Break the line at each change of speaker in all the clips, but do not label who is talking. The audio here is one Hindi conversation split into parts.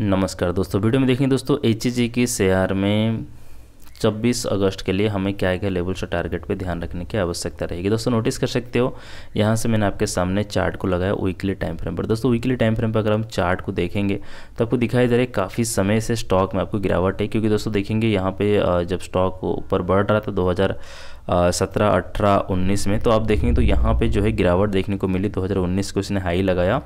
नमस्कार दोस्तों वीडियो में देखेंगे दोस्तों एच के शेयर में 26 अगस्त के लिए हमें क्या क्या लेवल्स और टारगेट पे ध्यान रखने की आवश्यकता रहेगी दोस्तों नोटिस कर सकते हो यहाँ से मैंने आपके सामने चार्ट को लगाया वीकली टाइम फ्रेम पर दोस्तों वीकली टाइम फ्रेम पर अगर हम चार्ट को देखेंगे तो आपको दिखाई दे रहा है काफ़ी समय से स्टॉक में आपको गिरावट है क्योंकि दोस्तों देखेंगे यहाँ पर जब स्टॉक ऊपर बढ़ रहा था दो सत्रह अठारह उन्नीस में तो आप देखेंगे तो यहाँ पर जो है गिरावट देखने को मिली दो को इसने हाई लगाया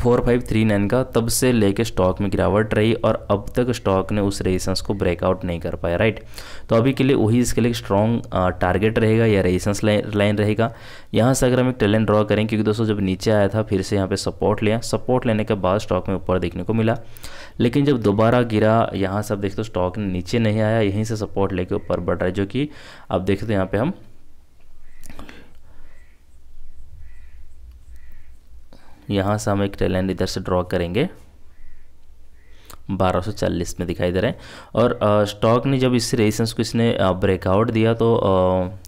फोर फाइव थ्री नाइन का तब से लेके स्टॉक में गिरावट रही और अब तक स्टॉक ने उस रेजिस्टेंस को ब्रेकआउट नहीं कर पाया राइट तो अभी के लिए वही इसके लिए स्ट्रॉन्ग टारगेट रहेगा या रेजिस्टेंस लाइन रहेगा यहाँ से अगर हम एक टेलेंट ड्रॉ करें क्योंकि दोस्तों जब नीचे आया था फिर से यहाँ पर सपोर्ट लिया सपोर्ट लेने के बाद स्टॉक में ऊपर देखने को मिला लेकिन जब दोबारा गिरा यहाँ से आप देखते हो स्टॉक नीचे नहीं आया यहीं से सपोर्ट लेके ऊपर बढ़ रहा है जो कि आप देखते हो यहाँ पर हम यहाँ से हम एक लाइन इधर से ड्रॉ करेंगे 1240 में दिखाई दे रहे हैं और स्टॉक ने जब इस रेजिस्टेंस को इसने ब्रेकआउट दिया तो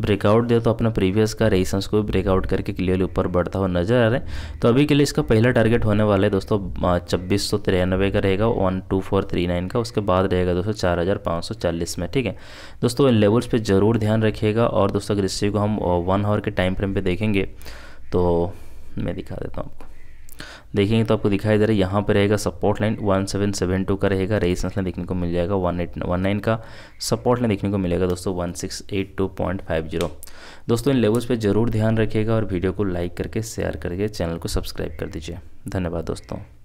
ब्रेकआउट दिया तो अपना प्रीवियस का रेजिस्टेंस को भी ब्रेकआउट करके क्लियरली ऊपर बढ़ता हुआ नजर आ रहा है तो अभी के लिए इसका पहला टारगेट होने वाला है दोस्तों छब्बीस सौ तिरानवे का रहेगा one two four three nine का उसके बाद रहेगा दोस्तों चार हज़ार पाँच सौ चालीस में ठीक है दोस्तों इन लेवल्स पर ज़रूर ध्यान रखिएगा और दोस्तों अगर इसी को हम वन आवर के टाइम फ्रेम पर देखेंगे तो मैं दिखा देता हूँ आपको देखेंगे तो आपको दिखाई दे रहा है यहाँ पर रहेगा support line one seven seven two का रहेगा रेजिस्टेंस लाइन देखने को मिल जाएगा वन एट वन नाइन का सपोर्ट लाइन देखने को मिलेगा दोस्तों one six eight two point five zero दोस्तों इन लेवल्स पे ज़रूर ध्यान रखिएगा और वीडियो को लाइक करके शेयर करके चैनल को सब्सक्राइब कर दीजिए धन्यवाद दोस्तों